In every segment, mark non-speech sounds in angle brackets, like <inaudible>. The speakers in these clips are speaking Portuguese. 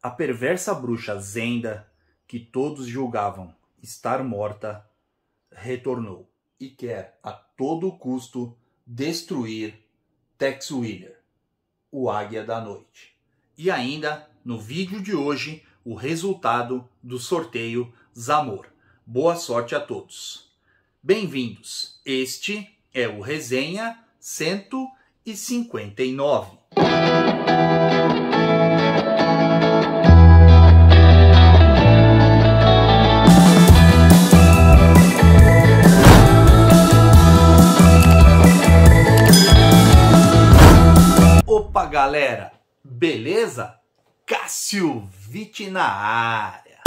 A perversa bruxa Zenda, que todos julgavam estar morta, retornou e quer a todo custo destruir Tex Wheeler, o Águia da Noite. E ainda, no vídeo de hoje, o resultado do sorteio Zamor. Boa sorte a todos. Bem-vindos. Este é o Resenha 159. Opa, galera! Beleza? Cássio Vitti na área!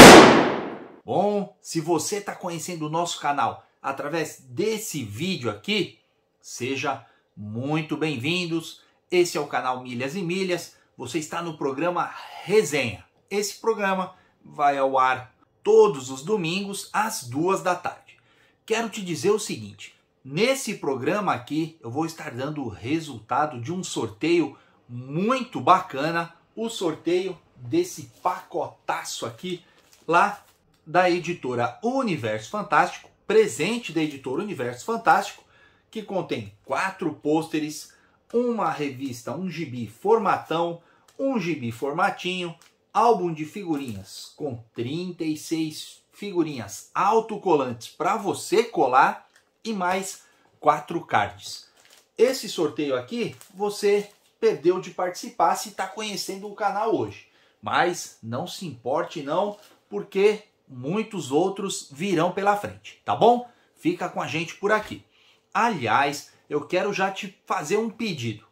Bom, se você está conhecendo o nosso canal através desse vídeo aqui, seja muito bem-vindos. Esse é o canal Milhas e Milhas. Você está no programa Resenha. Esse programa vai ao ar todos os domingos às duas da tarde. Quero te dizer o seguinte: nesse programa aqui eu vou estar dando o resultado de um sorteio muito bacana o sorteio desse pacotaço aqui lá da editora Universo Fantástico, presente da editora Universo Fantástico, que contém quatro pôsteres, uma revista, um gibi formatão, um gibi formatinho, álbum de figurinhas com 36 figurinhas autocolantes para você colar e mais quatro cards. Esse sorteio aqui você perdeu de participar se está conhecendo o canal hoje. Mas não se importe não, porque muitos outros virão pela frente, tá bom? Fica com a gente por aqui. Aliás, eu quero já te fazer um pedido.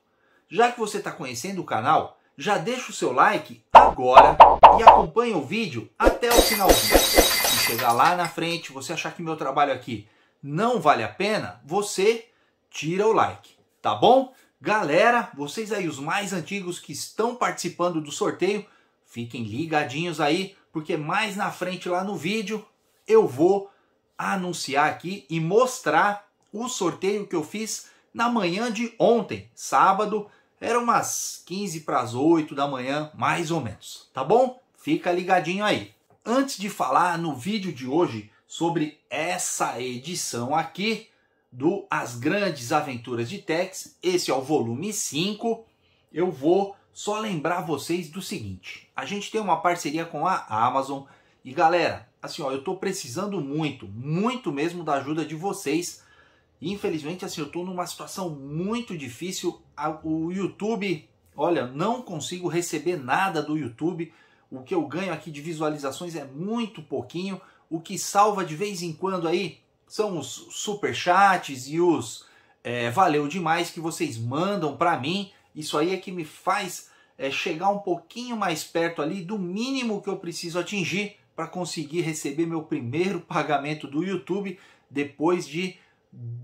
Já que você está conhecendo o canal, já deixa o seu like agora e acompanha o vídeo até o finalzinho. Se chegar lá na frente, você achar que meu trabalho aqui não vale a pena, você tira o like, tá bom? Galera, vocês aí, os mais antigos que estão participando do sorteio, fiquem ligadinhos aí, porque mais na frente lá no vídeo eu vou anunciar aqui e mostrar o sorteio que eu fiz na manhã de ontem, sábado, era umas 15 para as 8 da manhã, mais ou menos, tá bom? Fica ligadinho aí. Antes de falar no vídeo de hoje sobre essa edição aqui, do As Grandes Aventuras de Tex. Esse é o volume 5. Eu vou só lembrar vocês do seguinte: a gente tem uma parceria com a Amazon e galera, assim, ó, eu tô precisando muito, muito mesmo da ajuda de vocês. Infelizmente, assim, eu tô numa situação muito difícil. O YouTube, olha, não consigo receber nada do YouTube. O que eu ganho aqui de visualizações é muito pouquinho. O que salva de vez em quando aí são os superchats e os é, valeu demais que vocês mandam para mim. Isso aí é que me faz é, chegar um pouquinho mais perto ali do mínimo que eu preciso atingir para conseguir receber meu primeiro <laughs> pagamento do YouTube depois de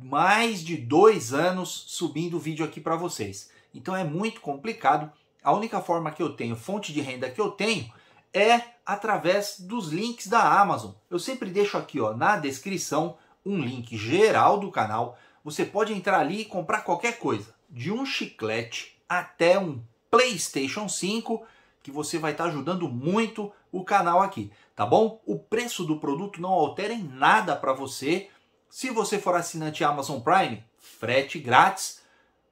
mais de dois anos subindo vídeo aqui para vocês. Então é muito complicado. A única forma que eu tenho, fonte de renda que eu tenho, é através dos links da Amazon. Eu sempre deixo aqui ó, na descrição um link geral do canal. Você pode entrar ali e comprar qualquer coisa, de um chiclete até um PlayStation 5, que você vai estar tá ajudando muito o canal aqui, tá bom? O preço do produto não altera em nada para você. Se você for assinante Amazon Prime, frete grátis.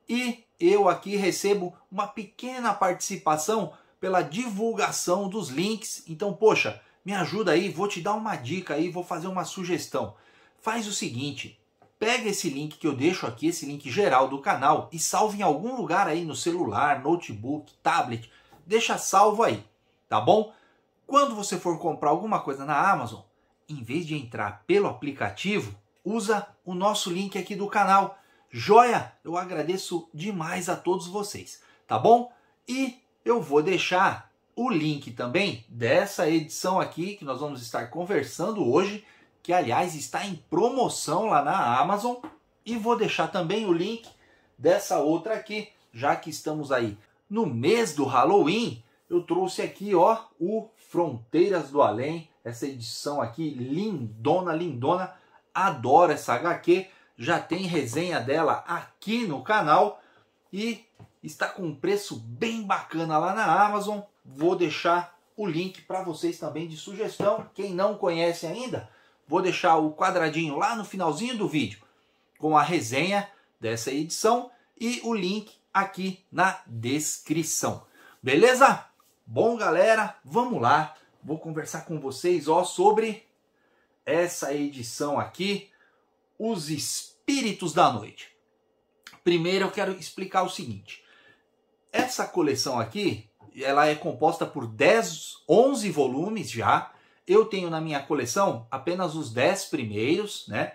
E eu aqui recebo uma pequena participação pela divulgação dos links. Então, poxa, me ajuda aí, vou te dar uma dica aí, vou fazer uma sugestão faz o seguinte, pega esse link que eu deixo aqui, esse link geral do canal, e salve em algum lugar aí no celular, notebook, tablet, deixa salvo aí, tá bom? Quando você for comprar alguma coisa na Amazon, em vez de entrar pelo aplicativo, usa o nosso link aqui do canal. Joia, eu agradeço demais a todos vocês, tá bom? E eu vou deixar o link também dessa edição aqui que nós vamos estar conversando hoje que aliás está em promoção lá na Amazon. E vou deixar também o link dessa outra aqui, já que estamos aí no mês do Halloween. Eu trouxe aqui, ó, o Fronteiras do Além, essa edição aqui lindona, lindona. Adoro essa HQ, já tem resenha dela aqui no canal e está com um preço bem bacana lá na Amazon. Vou deixar o link para vocês também de sugestão. Quem não conhece ainda, Vou deixar o quadradinho lá no finalzinho do vídeo com a resenha dessa edição e o link aqui na descrição. Beleza? Bom, galera, vamos lá. Vou conversar com vocês ó, sobre essa edição aqui, Os Espíritos da Noite. Primeiro eu quero explicar o seguinte. Essa coleção aqui, ela é composta por 10, 11 volumes já, eu tenho na minha coleção apenas os 10 primeiros, né?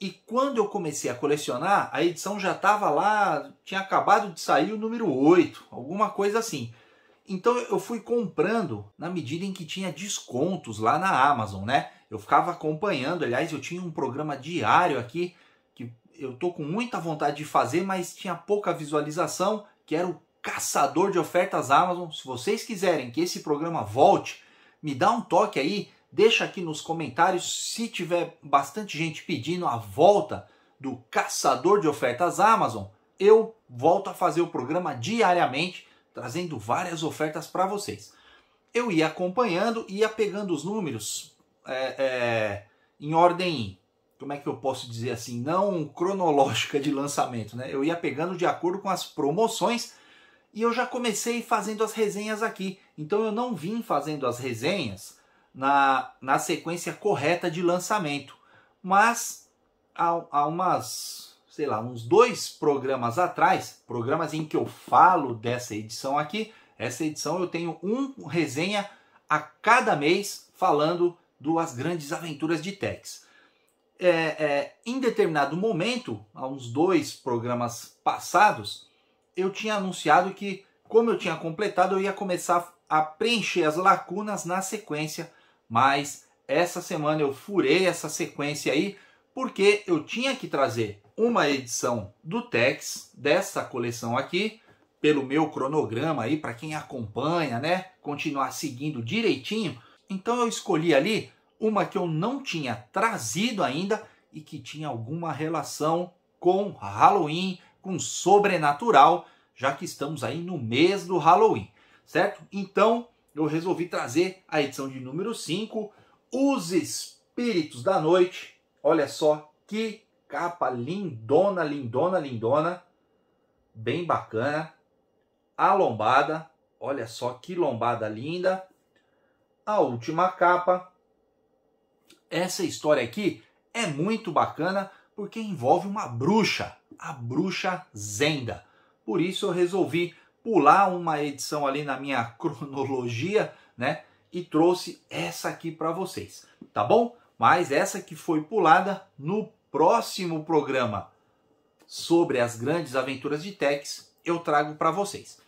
E quando eu comecei a colecionar, a edição já estava lá, tinha acabado de sair o número 8, alguma coisa assim. Então eu fui comprando na medida em que tinha descontos lá na Amazon, né? Eu ficava acompanhando, aliás, eu tinha um programa diário aqui que eu tô com muita vontade de fazer, mas tinha pouca visualização, que era o caçador de ofertas Amazon. Se vocês quiserem que esse programa volte, me dá um toque aí, deixa aqui nos comentários se tiver bastante gente pedindo a volta do caçador de ofertas Amazon. Eu volto a fazer o programa diariamente, trazendo várias ofertas para vocês. Eu ia acompanhando, ia pegando os números é, é, em ordem, como é que eu posso dizer assim, não cronológica de lançamento, né? Eu ia pegando de acordo com as promoções e eu já comecei fazendo as resenhas aqui. Então eu não vim fazendo as resenhas na, na sequência correta de lançamento. Mas há, há umas, sei lá, uns dois programas atrás, programas em que eu falo dessa edição aqui, essa edição eu tenho um resenha a cada mês falando das grandes aventuras de Tex. É, é, em determinado momento, há uns dois programas passados, eu tinha anunciado que, como eu tinha completado, eu ia começar a preencher as lacunas na sequência, mas essa semana eu furei essa sequência aí, porque eu tinha que trazer uma edição do Tex dessa coleção aqui, pelo meu cronograma aí, para quem acompanha, né, continuar seguindo direitinho. Então eu escolhi ali uma que eu não tinha trazido ainda e que tinha alguma relação com Halloween, com sobrenatural, já que estamos aí no mês do Halloween, certo? Então, eu resolvi trazer a edição de número 5, Os Espíritos da Noite. Olha só que capa lindona, lindona, lindona. Bem bacana. A lombada, olha só que lombada linda. A última capa. Essa história aqui é muito bacana porque envolve uma bruxa a bruxa Zenda. Por isso eu resolvi pular uma edição ali na minha <laughs> cronologia, né? E trouxe essa aqui para vocês, tá bom? Mas essa que foi pulada no próximo programa sobre as grandes aventuras de Tex, eu trago para vocês.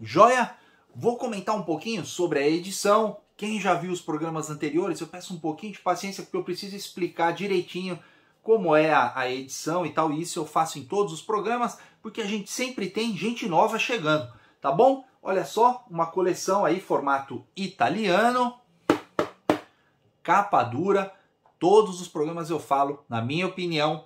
Joia? Vou comentar um pouquinho sobre a edição. Quem já viu os programas anteriores, eu peço um pouquinho de paciência porque eu preciso explicar direitinho como é a, a edição e tal. E isso eu faço em todos os programas, porque a gente sempre tem gente nova chegando, tá bom? Olha só, uma coleção aí, formato italiano, capa dura. Todos os programas eu falo, na minha opinião,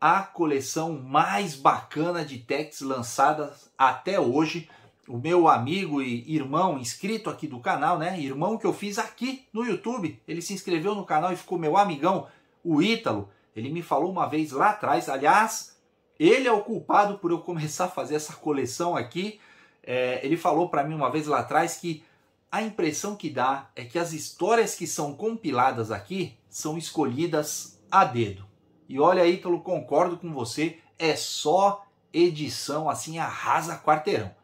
a coleção mais bacana de techs lançadas até hoje. O meu amigo e irmão inscrito aqui do canal, né? Irmão que eu fiz aqui no YouTube. Ele se inscreveu no canal e ficou meu amigão, o Ítalo. Ele me falou uma vez lá atrás, aliás, ele é o culpado por eu começar a fazer essa coleção aqui. É, ele falou para mim uma vez lá atrás que a impressão que dá é que as histórias que são compiladas aqui são escolhidas a dedo. E olha, Ítalo, concordo com você, é só edição assim arrasa quarteirão.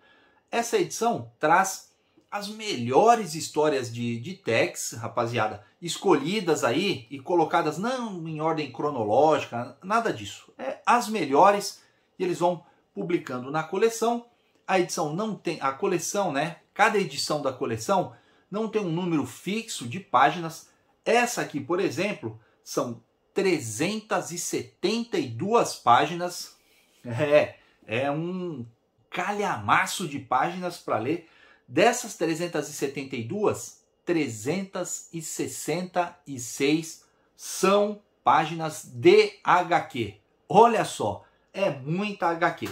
Essa edição traz as melhores histórias de, de Tex, rapaziada, escolhidas aí e colocadas não em ordem cronológica, nada disso. É as melhores e eles vão publicando na coleção. A edição não tem a coleção, né? Cada edição da coleção não tem um número fixo de páginas. Essa aqui, por exemplo, são 372 páginas. <laughs> É, é um calhamaço de páginas para ler Dessas 372, 366 são páginas de HQ. Olha só, é muita HQ.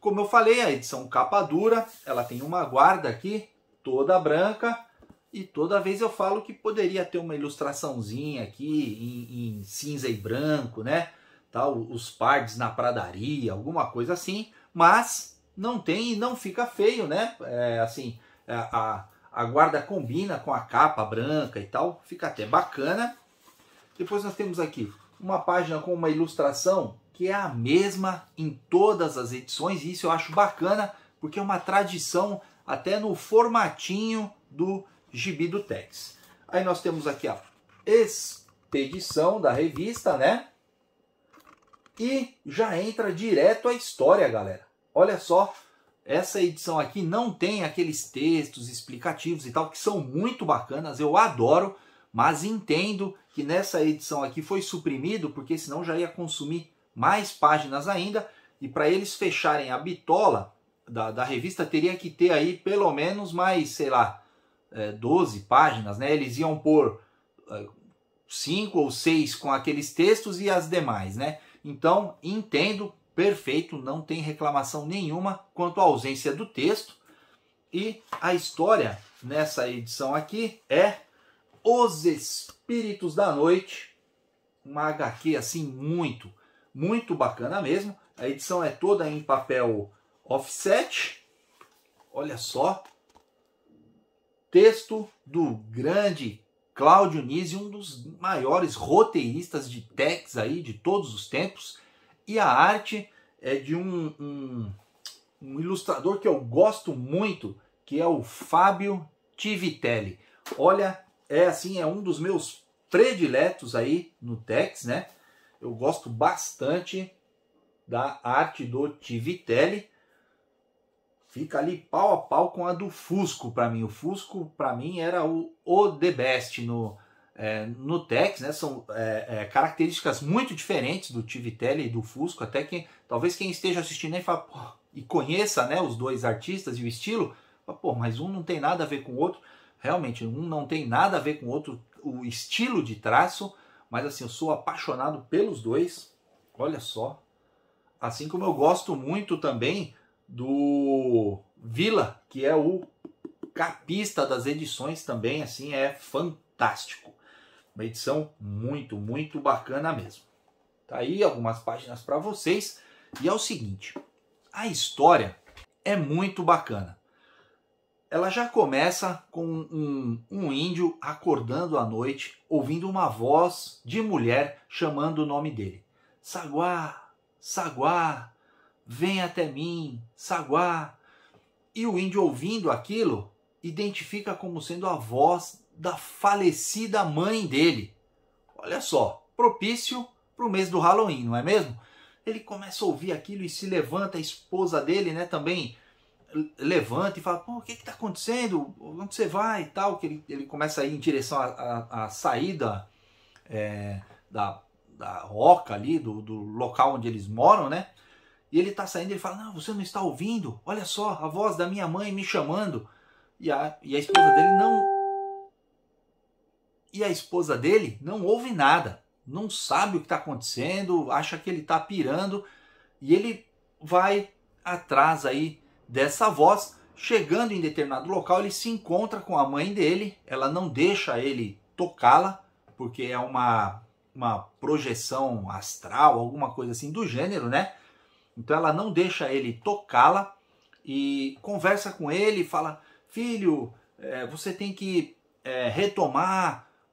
Como eu falei, a edição capa dura, ela tem uma guarda aqui, toda branca, e toda vez eu falo que poderia ter uma ilustraçãozinha aqui em, em cinza e branco, né? Tal, os pardes na pradaria, alguma coisa assim, mas não tem e não fica feio, né? É, assim, é, a, a guarda combina com a capa branca e tal, fica até bacana. Depois nós temos aqui uma página com uma ilustração que é a mesma em todas as edições, e isso eu acho bacana, porque é uma tradição até no formatinho do gibi do Tex. Aí nós temos aqui a expedição da revista, né? E já entra direto a história, galera. Olha só essa edição aqui não tem aqueles textos explicativos e tal, que são muito bacanas, eu adoro, mas entendo que nessa edição aqui foi suprimido, porque senão já ia consumir mais páginas ainda, e para eles fecharem a bitola da, da, revista, teria que ter aí pelo menos mais, sei lá, é, 12 páginas, né? Eles iam pôr é, cinco ou seis com aqueles textos e as demais, né? Então, entendo, perfeito, não tem reclamação nenhuma quanto à ausência do texto. E a história nessa edição aqui é Os Espíritos da Noite, uma HQ assim muito, muito bacana mesmo. A edição é toda em papel offset. Olha só. Texto do grande Cláudio Nisi, um dos maiores roteiristas de techs aí de todos os tempos. E a arte é de um, um, um ilustrador que eu gosto muito, que é o Fábio Tivitelli. Olha, é assim, é um dos meus prediletos aí no Tex, né? Eu gosto bastante da arte do Tivitelli. Fica ali pau a pau com a do Fusco para mim. O Fusco para mim era o, o the best no é, no Tex, né, são é, é, características muito diferentes do Tivitelli e do Fusco, até que talvez quem esteja assistindo aí fala, e conheça né, os dois artistas e o estilo, fala, pô, mas um não tem nada a ver com o outro, realmente, um não tem nada a ver com o outro, o estilo de traço, mas assim, eu sou apaixonado pelos dois, olha só, assim como eu gosto muito também do Vila, que é o capista das edições também, assim, é fantástico. Uma edição muito, muito bacana mesmo. Tá aí algumas páginas para vocês. E é o seguinte, a história é muito bacana. Ela já começa com um, um índio acordando à noite, ouvindo uma voz de mulher chamando o nome dele. Saguá, Saguá, vem até mim, Saguá. E o índio ouvindo aquilo, identifica como sendo a voz da falecida mãe dele. Olha só, propício para o mês do Halloween, não é mesmo? Ele começa a ouvir aquilo e se levanta, a esposa dele né, também levanta e fala, pô, o que está acontecendo? Onde você vai e tal? Que ele, ele começa a ir em direção à, saída é, da, da roca ali, do, do local onde eles moram, né? E ele está saindo, ele fala, não, você não está ouvindo? Olha só, a voz da minha mãe me chamando. E a, e a esposa dele, não, e a esposa dele não ouve nada, não sabe o que está acontecendo, acha que ele está pirando e ele vai atrás aí dessa voz. Chegando em determinado local, ele se encontra com a mãe dele, ela não deixa ele tocá-la, porque é uma, uma projeção astral, alguma coisa assim do gênero, né? Então ela não deixa ele tocá-la e conversa com ele, fala: Filho, é, você tem que é, retomar a,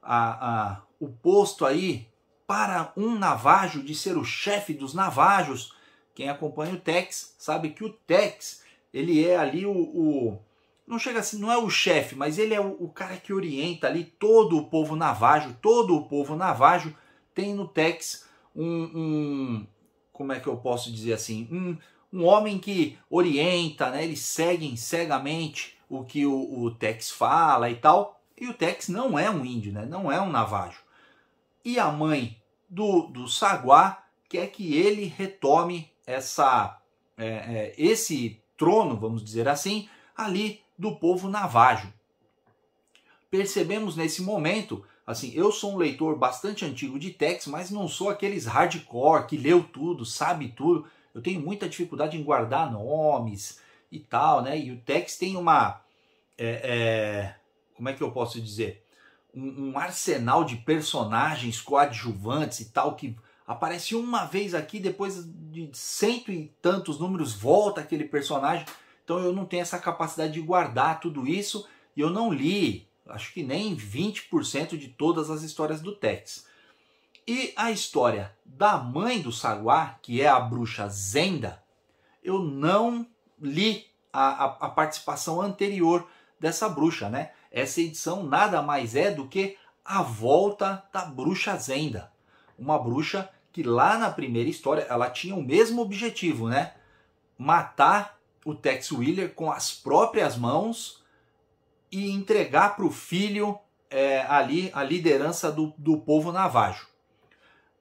a, o posto aí para um navajo de ser o chefe dos navajos. Quem acompanha o Tex sabe que o Tex ele é ali o, o não chega assim, não é o chefe, mas ele é o, o, cara que orienta ali todo o povo navajo, todo o povo navajo tem no Tex um, um como é que eu posso dizer assim, um, um homem que orienta, né? Eles seguem cegamente o que o, o Tex fala e tal. E o Tex não é um índio, né? não é um navajo. E a mãe do, do Saguá quer que ele retome essa, é, é, esse trono, vamos dizer assim, ali do povo navajo. Percebemos nesse momento, assim, eu sou um leitor bastante antigo de Tex, mas não sou aqueles hardcore que leu tudo, sabe tudo. Eu tenho muita dificuldade em guardar nomes e tal, né? E o Tex tem uma. É, é como é que eu posso dizer? Um, um, arsenal de personagens coadjuvantes e tal que aparece uma vez aqui, depois de cento e tantos números volta aquele personagem. Então eu não tenho essa capacidade de guardar tudo isso e eu não li, acho que nem 20% de todas as histórias do Tex. E a história da mãe do Saguá, que é a bruxa Zenda, eu não li a, a, a participação anterior dessa bruxa, né? Essa edição nada mais é do que a volta da bruxa Zenda. Uma bruxa que lá na primeira história ela tinha o mesmo objetivo, né? Matar o Tex Wheeler com as próprias mãos e entregar para o filho é, ali a liderança do, do povo navajo.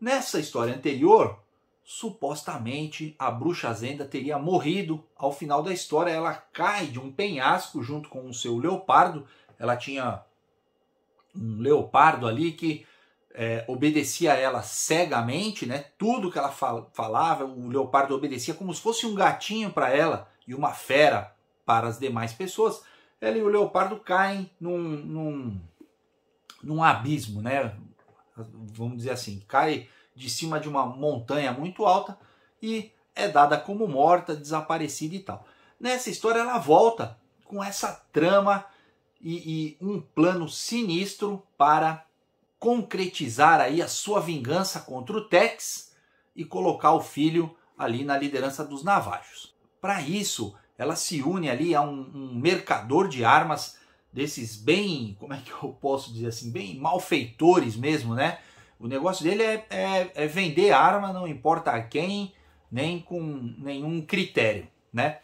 Nessa história anterior, supostamente a bruxa Zenda teria morrido. Ao final da história, ela cai de um penhasco junto com o seu leopardo ela tinha um leopardo ali que é, obedecia a ela cegamente, né? Tudo que ela falava, o leopardo obedecia como se fosse um gatinho para ela e uma fera para as demais pessoas. Ela e o leopardo caem num, num, num abismo, né? Vamos dizer assim, cai de cima de uma montanha muito alta e é dada como morta, desaparecida e tal. Nessa história ela volta com essa trama e, e um plano sinistro para concretizar aí a sua vingança contra o Tex e colocar o filho ali na liderança dos navajos. Para isso, ela se une ali a um, um, mercador de armas desses bem, como é que eu posso dizer assim, bem malfeitores mesmo, né? O negócio dele é, é, é vender arma, não importa a quem, nem com nenhum critério, né?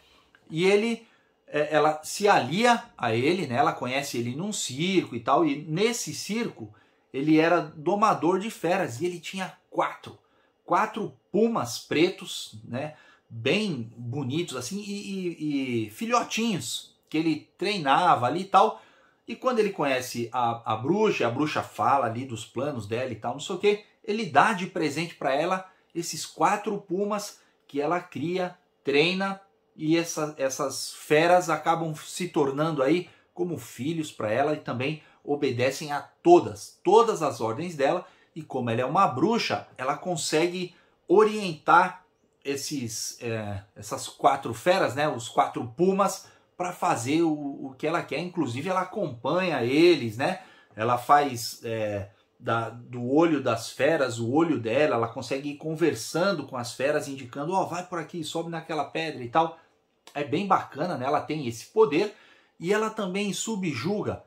E ele é, ela se alia a ele, né? Ela conhece ele num circo e tal, e nesse circo ele era domador de feras e ele tinha quatro, quatro pumas pretos, né? Bem bonitos assim e, e, e filhotinhos que ele treinava ali e tal. E quando ele conhece a, a bruxa, a bruxa fala ali dos planos dela e tal, não sei o que, ele dá de presente para ela esses quatro pumas que ela cria, treina e essa, essas feras acabam se tornando aí como filhos para ela e também obedecem a todas, todas as ordens dela. E como ela é uma bruxa, ela consegue orientar esses, é, essas quatro feras, né, os quatro pumas, para fazer o, o, que ela quer. Inclusive, ela acompanha eles, né? Ela faz é, da, do olho das feras o olho dela, ela consegue ir conversando com as feras, indicando: ó, oh, vai por aqui, sobe naquela pedra e tal é bem bacana, né? Ela tem esse poder e ela também subjuga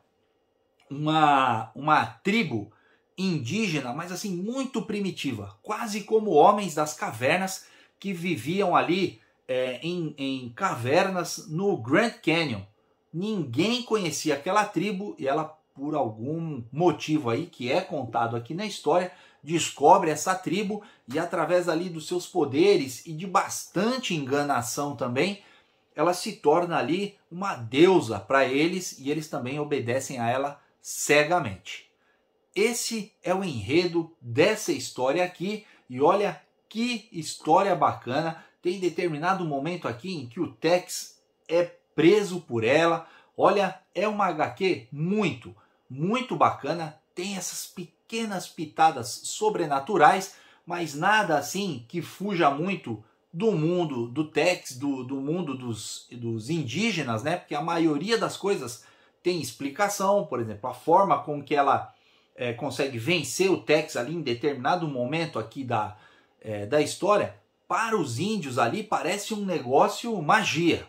uma, uma tribo indígena, mas assim muito primitiva, quase como homens das cavernas que viviam ali é, em, em cavernas no Grand Canyon. Ninguém conhecia aquela tribo e ela, por algum motivo aí que é contado aqui na história, descobre essa tribo e através ali dos seus poderes e de bastante enganação também, ela se torna ali uma deusa para eles e eles também obedecem a ela cegamente. Esse é o enredo dessa história aqui e olha que história bacana. Tem determinado momento aqui em que o Tex é preso por ela. Olha, é uma HQ muito, muito bacana. Tem essas pequenas pitadas sobrenaturais, mas nada assim que fuja muito do mundo do Tex, do, do mundo dos, dos indígenas, né? Porque a maioria das coisas tem explicação, por exemplo, a forma com que ela é, consegue vencer o Tex ali em determinado momento aqui da, é, da história, para os índios ali parece um negócio magia.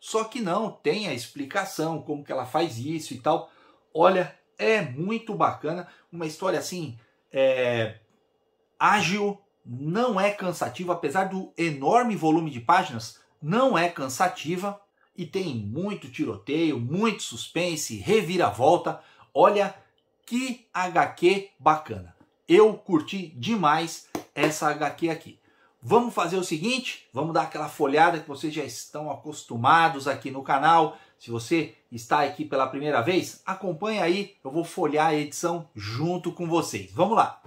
Só que não, tem a explicação, como que ela faz isso e tal. Olha, é muito bacana, uma história assim, é, ágil, não é cansativa, apesar do enorme volume de páginas, não é cansativa e tem muito tiroteio, muito suspense, reviravolta. Olha que HQ bacana. Eu curti demais essa HQ aqui. Vamos fazer o seguinte, vamos dar aquela folhada que vocês já estão acostumados aqui no canal. Se você está aqui pela primeira vez, acompanha aí, eu vou folhear a edição junto com vocês. Vamos lá.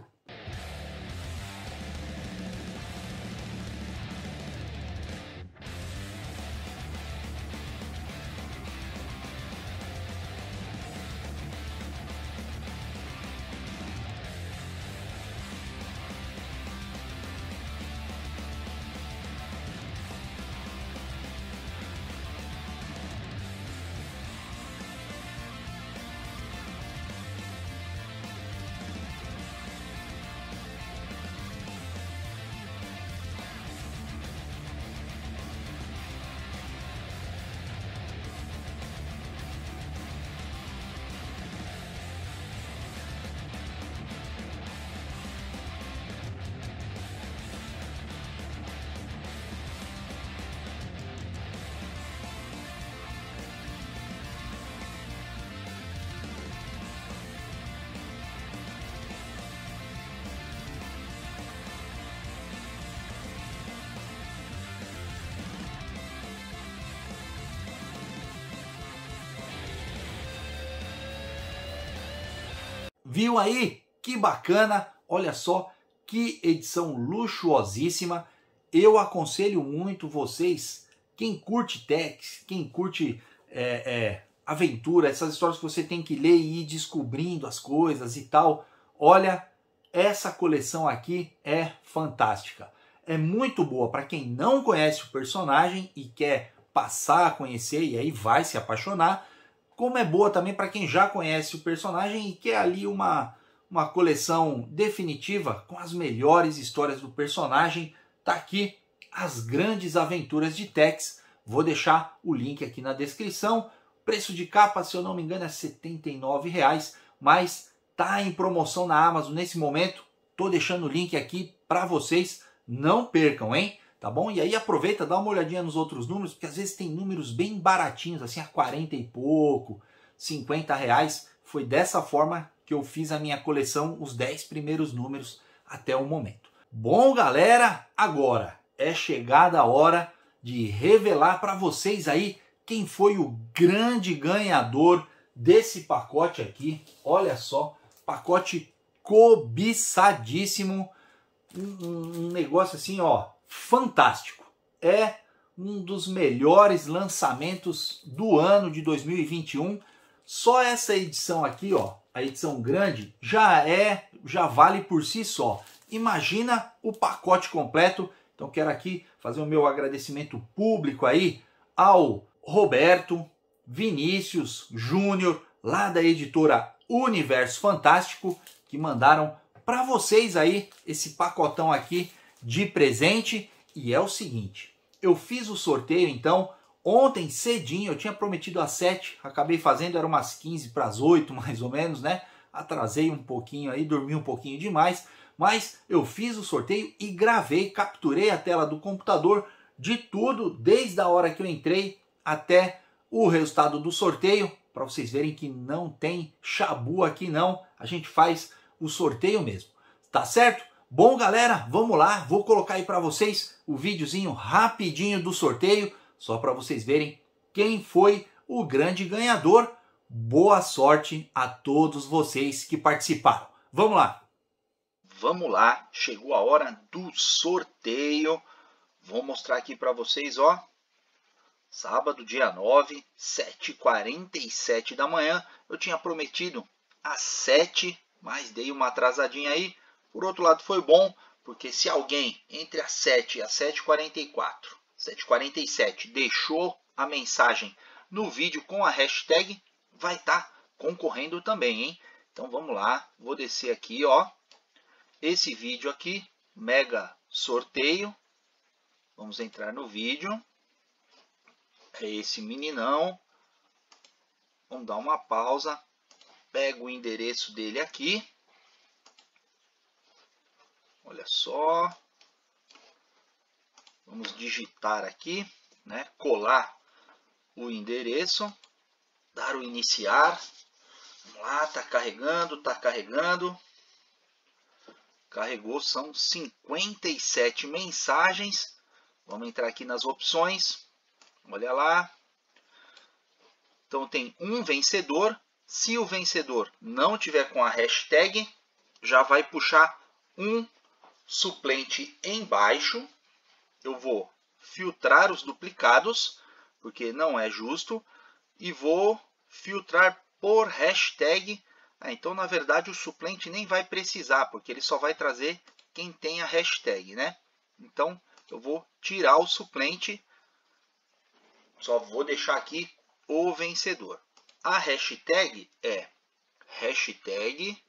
Viu aí? Que bacana! Olha só que edição luxuosíssima. Eu aconselho muito vocês, quem curte techs, quem curte é, é, aventura, essas histórias que você tem que ler e ir descobrindo as coisas e tal. Olha, essa coleção aqui é fantástica. É muito boa para quem não conhece o personagem e quer passar a conhecer e aí vai se apaixonar como é boa também para quem já conhece o personagem e quer ali uma, uma coleção definitiva com as melhores histórias do personagem. Tá aqui As Grandes Aventuras de Tex. Vou deixar o link aqui na descrição. Preço de capa, se eu não me engano, é R$ 79,00, mas tá em promoção na Amazon nesse momento. Tô deixando o link aqui para vocês. Não percam, hein? tá bom? E aí aproveita, dá uma olhadinha nos outros números, porque às vezes tem números bem baratinhos, assim a 40 e pouco, 50 reais. Foi dessa forma que eu fiz a minha coleção, os 10 primeiros números até o momento. Bom, galera, agora é chegada a hora de revelar para vocês aí quem foi o grande ganhador desse pacote aqui. Olha só, pacote cobiçadíssimo, um, um negócio assim, ó, fantástico. É um dos melhores lançamentos do ano de 2021. Só essa edição aqui, ó, a edição grande, já é, já vale por si só. Imagina o pacote completo. Então quero aqui fazer o meu agradecimento público aí ao Roberto Vinícius Júnior, lá da editora Universo Fantástico, que mandaram para vocês aí esse pacotão aqui de presente e é o seguinte, eu fiz o sorteio então ontem cedinho, eu tinha prometido às 7, acabei fazendo, era umas 15 para as 8 <laughs> mais ou menos, né? Atrasei um pouquinho aí, dormi um pouquinho demais, mas eu fiz o sorteio e gravei, capturei a tela do computador de tudo, desde a hora que eu entrei até o resultado do sorteio, para vocês verem que não tem chabu aqui não, a gente faz o sorteio mesmo, tá certo? Bom, galera, vamos lá. Vou colocar aí para vocês o videozinho rapidinho do sorteio, só para vocês verem quem foi o grande ganhador. Boa sorte a todos vocês que participaram. Vamos lá. Vamos lá, chegou a hora do sorteio. Vou mostrar aqui para vocês, ó. Sábado, dia 9, 7h47 da manhã. Eu tinha prometido às 7, mas dei uma atrasadinha aí. Por outro lado, foi bom, porque se alguém entre as 7 e as 7h44, 7h47, deixou a mensagem no vídeo com a hashtag, vai estar tá concorrendo também, hein? Então vamos lá, vou descer aqui, ó. Esse vídeo aqui, mega sorteio. Vamos entrar no vídeo. É esse meninão. Vamos dar uma pausa. Pego o endereço dele aqui. Olha só. Vamos digitar aqui, né? colar o endereço, dar o iniciar. Vamos lá, está carregando, está carregando. Carregou, são 57 mensagens. Vamos entrar aqui nas opções. Olha lá. Então tem um vencedor. Se o vencedor não tiver com a hashtag, já vai puxar um suplente embaixo. Eu vou filtrar os duplicados, porque não é justo, e vou filtrar por hashtag. Ah, então, na verdade, o suplente nem vai precisar, porque ele só vai trazer quem tem a hashtag, né? Então, eu vou tirar o suplente, só vou deixar aqui o vencedor. A hashtag é hashtag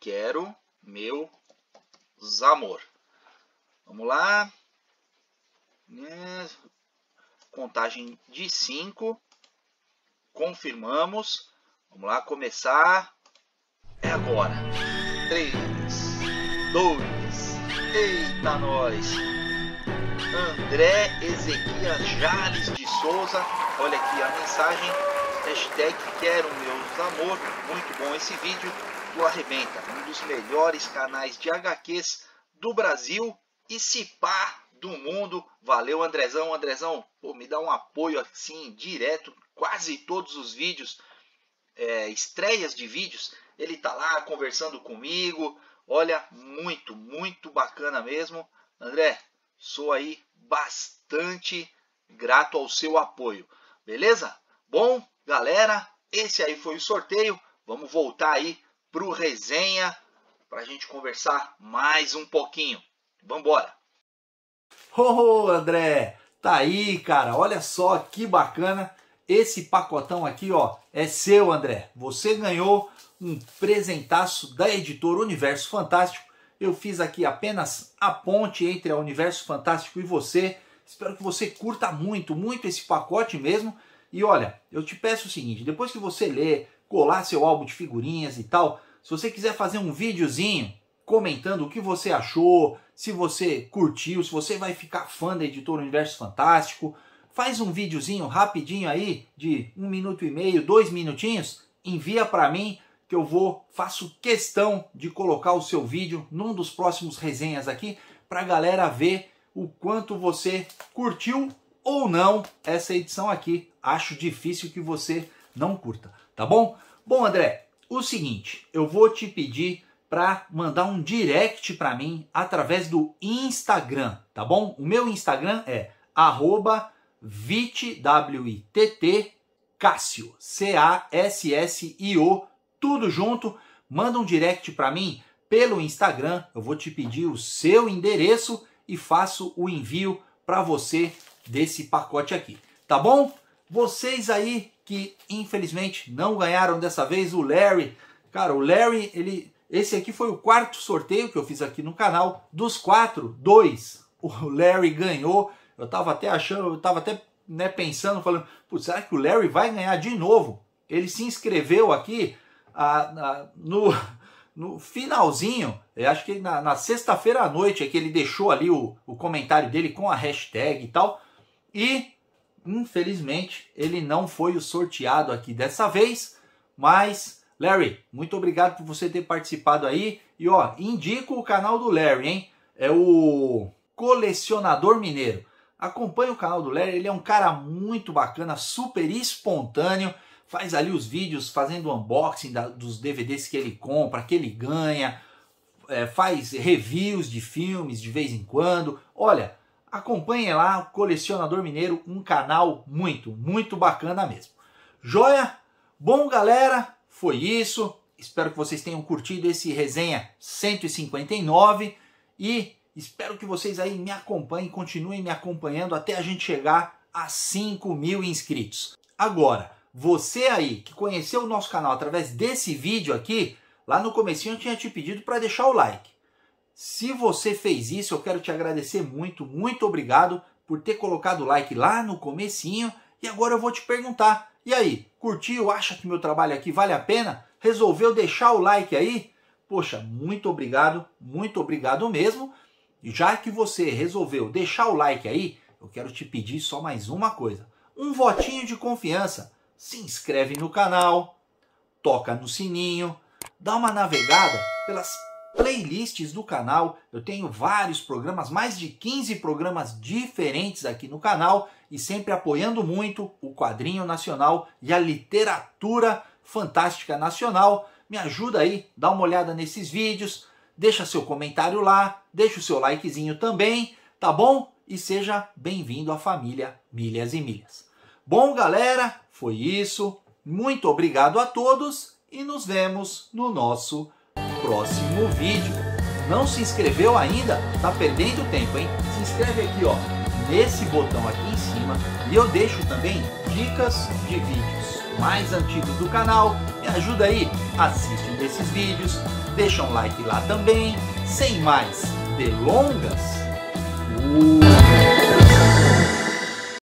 quero meu Zamor. Vamos lá. Hum, contagem de 5. Confirmamos. Vamos lá, começar. É agora. 3, 2, eita nós. André Ezequias Jales de Souza. Olha aqui a mensagem. Hashtag quero meus amor. Muito bom esse vídeo do Arrebenta, um dos melhores canais de HQs do Brasil e se pá do mundo. Valeu, Andrezão. Andrezão, pô, me dá um apoio assim, direto, quase todos os vídeos, é, estreias de vídeos. Ele tá lá conversando comigo. Olha, muito, muito bacana mesmo. André, sou aí bastante grato ao seu apoio. Beleza? Bom, galera, esse aí foi o sorteio. Vamos voltar aí para o resenha para a gente conversar mais um pouquinho. Vambora! Ô oh, André, tá aí, cara. Olha só que bacana. Esse pacotão aqui, ó, é seu, André. Você ganhou um presentaço da editora Universo Fantástico. Eu fiz aqui apenas a ponte entre a Universo Fantástico e você. Espero que você curta muito, muito esse pacote mesmo. E olha, eu te peço o seguinte: depois que você ler, colar seu álbum de figurinhas e tal. Se você quiser fazer um videozinho comentando o que você achou, se você curtiu, se você vai ficar fã da Editora Universo Fantástico, faz um videozinho rapidinho aí de um minuto e meio, dois minutinhos, envia para mim que eu vou faço questão de colocar o seu vídeo num dos próximos resenhas aqui para a galera ver o quanto você curtiu ou não essa edição aqui. Acho difícil que você não curta, tá bom? Bom, André, o seguinte, eu vou te pedir para mandar um direct para mim através do Instagram, tá bom? O meu Instagram é arroba Cássio, C-A-S-S-I-O, tudo junto. Manda um direct para mim pelo Instagram, eu vou te pedir o seu endereço e faço o envio para você desse pacote aqui, tá bom? Vocês aí que infelizmente não ganharam dessa vez o Larry. Cara, o Larry, ele, esse aqui foi o quarto sorteio que eu fiz aqui no canal. Dos quatro, dois o Larry ganhou. Eu tava até achando, eu tava até né, pensando, falando, será que o Larry vai ganhar de novo? Ele se inscreveu aqui a, ah, a, ah, no, <laughs> no finalzinho, eu acho que na, na sexta-feira à noite, é que ele deixou ali o, o comentário dele com a hashtag e tal. E Infelizmente, ele não foi o sorteado aqui dessa vez, mas Larry, muito obrigado por você ter participado aí. E ó, indico o canal do Larry, hein? É o Colecionador Mineiro. Acompanhe o canal do Larry, ele é um cara muito bacana, super espontâneo, faz ali os vídeos fazendo unboxing da, dos DVDs que ele compra, que ele ganha, é, faz reviews de filmes de vez em quando. Olha, acompanhe lá o Colecionador Mineiro, um canal muito, muito bacana mesmo. Joia? Bom, galera, foi isso. Espero que vocês tenham curtido esse resenha 159 e espero que vocês aí me acompanhem, continuem me acompanhando até a gente chegar a 5 mil inscritos. Agora, você aí que conheceu o nosso canal através desse vídeo aqui, lá no comecinho eu tinha te pedido para deixar o like. Se você fez isso, eu quero te agradecer muito, muito obrigado por ter colocado o like lá no comecinho. E agora eu vou te perguntar, e aí, curtiu? Acha que meu trabalho aqui vale a pena? Resolveu deixar o like aí? Poxa, muito obrigado, muito obrigado mesmo. E já que você resolveu deixar o like aí, eu quero te pedir só mais uma coisa. Um votinho de confiança. Se inscreve no canal, toca no sininho, dá uma navegada pelas playlists do canal. Eu tenho vários programas, mais de 15 programas diferentes aqui no canal e sempre apoiando muito o quadrinho nacional e a literatura fantástica nacional. Me ajuda aí, dá uma olhada nesses vídeos, deixa seu comentário lá, deixa o seu likezinho também, tá bom? E seja bem-vindo à família Milhas e Milhas. Bom, galera, foi isso. Muito obrigado a todos e nos vemos no nosso próximo vídeo. Não se inscreveu ainda? Tá perdendo tempo, hein? Se inscreve aqui, ó, nesse botão aqui em cima e eu deixo também dicas de vídeos mais antigos do canal. Me ajuda aí, assiste um desses vídeos, deixa um like lá também. Sem mais delongas,